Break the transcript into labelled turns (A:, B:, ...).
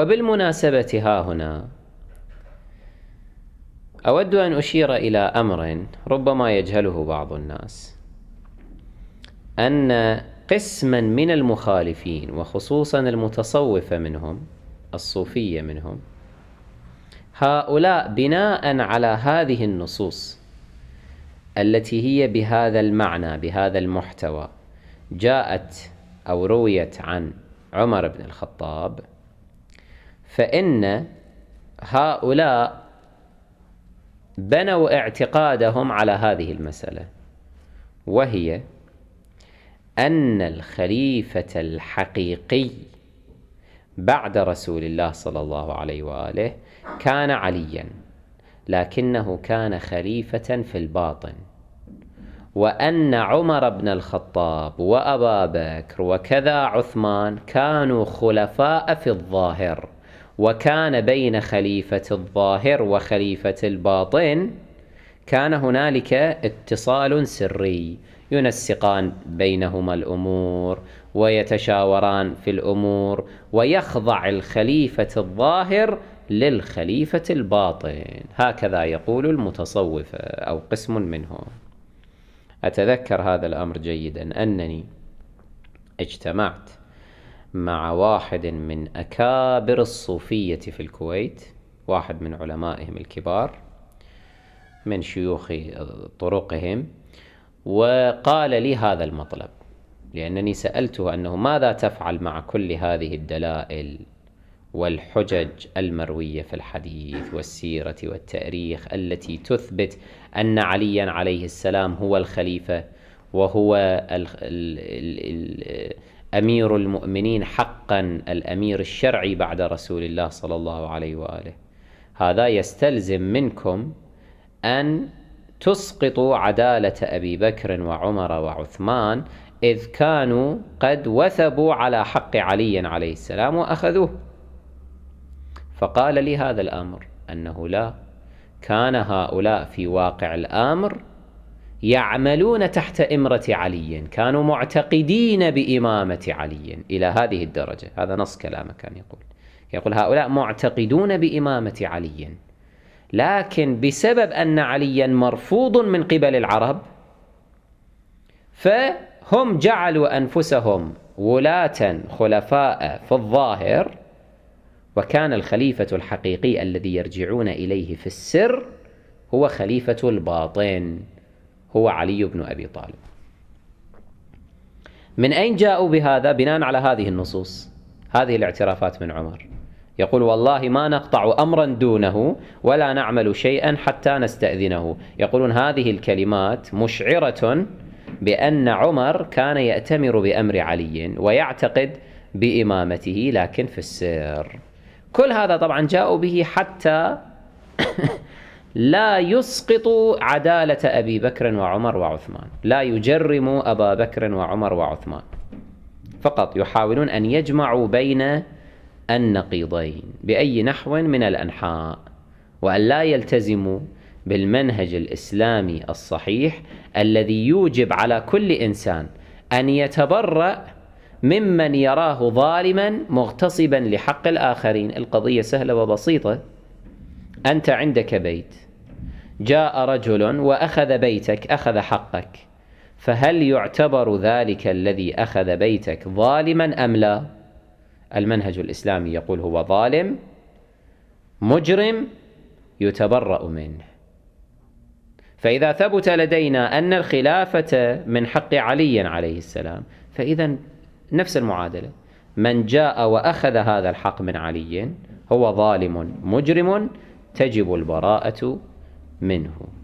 A: وبالمناسبة ها هنا أود أن أشير إلى أمر ربما يجهله بعض الناس أن قسما من المخالفين وخصوصا المتصوفة منهم الصوفية منهم هؤلاء بناء على هذه النصوص التي هي بهذا المعنى بهذا المحتوى جاءت أو رويت عن عمر بن الخطاب فإن هؤلاء بنوا اعتقادهم على هذه المسألة وهي أن الخليفة الحقيقي بعد رسول الله صلى الله عليه وآله كان عليا لكنه كان خليفة في الباطن وأن عمر بن الخطاب وأبا بكر وكذا عثمان كانوا خلفاء في الظاهر وكان بين خليفة الظاهر وخليفة الباطن كان هنالك اتصال سري ينسقان بينهما الأمور ويتشاوران في الأمور ويخضع الخليفة الظاهر للخليفة الباطن هكذا يقول المتصوفة أو قسم منهم أتذكر هذا الأمر جيدا أنني اجتمعت مع واحد من أكابر الصوفية في الكويت واحد من علمائهم الكبار من شيوخ طرقهم وقال لي هذا المطلب لأنني سألته أنه ماذا تفعل مع كل هذه الدلائل والحجج المروية في الحديث والسيرة والتاريخ التي تثبت أن عليا عليه السلام هو الخليفة وهو امير المؤمنين حقا الامير الشرعي بعد رسول الله صلى الله عليه واله هذا يستلزم منكم ان تسقطوا عداله ابي بكر وعمر وعثمان اذ كانوا قد وثبوا على حق علي عليه السلام واخذوه فقال لي هذا الامر انه لا كان هؤلاء في واقع الامر يعملون تحت إمرة علي كانوا معتقدين بإمامة علي إلى هذه الدرجة هذا نص كلامه كان يقول يقول هؤلاء معتقدون بإمامة علي لكن بسبب أن عليا مرفوض من قبل العرب فهم جعلوا أنفسهم ولاة خلفاء في الظاهر وكان الخليفة الحقيقي الذي يرجعون إليه في السر هو خليفة الباطن هو علي بن أبي طالب من أين جاءوا بهذا بناء على هذه النصوص هذه الاعترافات من عمر يقول والله ما نقطع امرا دونه ولا نعمل شيئا حتى نستاذنه يقولون هذه الكلمات مشعره بان عمر كان ياتمر بامر علي ويعتقد بامامته لكن في السر كل هذا طبعا جاءوا به حتى لا يسقط عدالة أبي بكر وعمر وعثمان لا يجرم أبا بكر وعمر وعثمان فقط يحاولون أن يجمعوا بين النقيضين بأي نحو من الأنحاء وأن لا يلتزموا بالمنهج الإسلامي الصحيح الذي يوجب على كل إنسان أن يتبرأ ممن يراه ظالما مغتصبا لحق الآخرين القضية سهلة وبسيطة أنت عندك بيت جاء رجل وأخذ بيتك أخذ حقك فهل يعتبر ذلك الذي أخذ بيتك ظالما أم لا؟ المنهج الإسلامي يقول هو ظالم مجرم يتبرأ منه فإذا ثبت لدينا أن الخلافة من حق علي عليه السلام فإذا نفس المعادلة من جاء وأخذ هذا الحق من علي هو ظالم مجرم تجب البراءة منه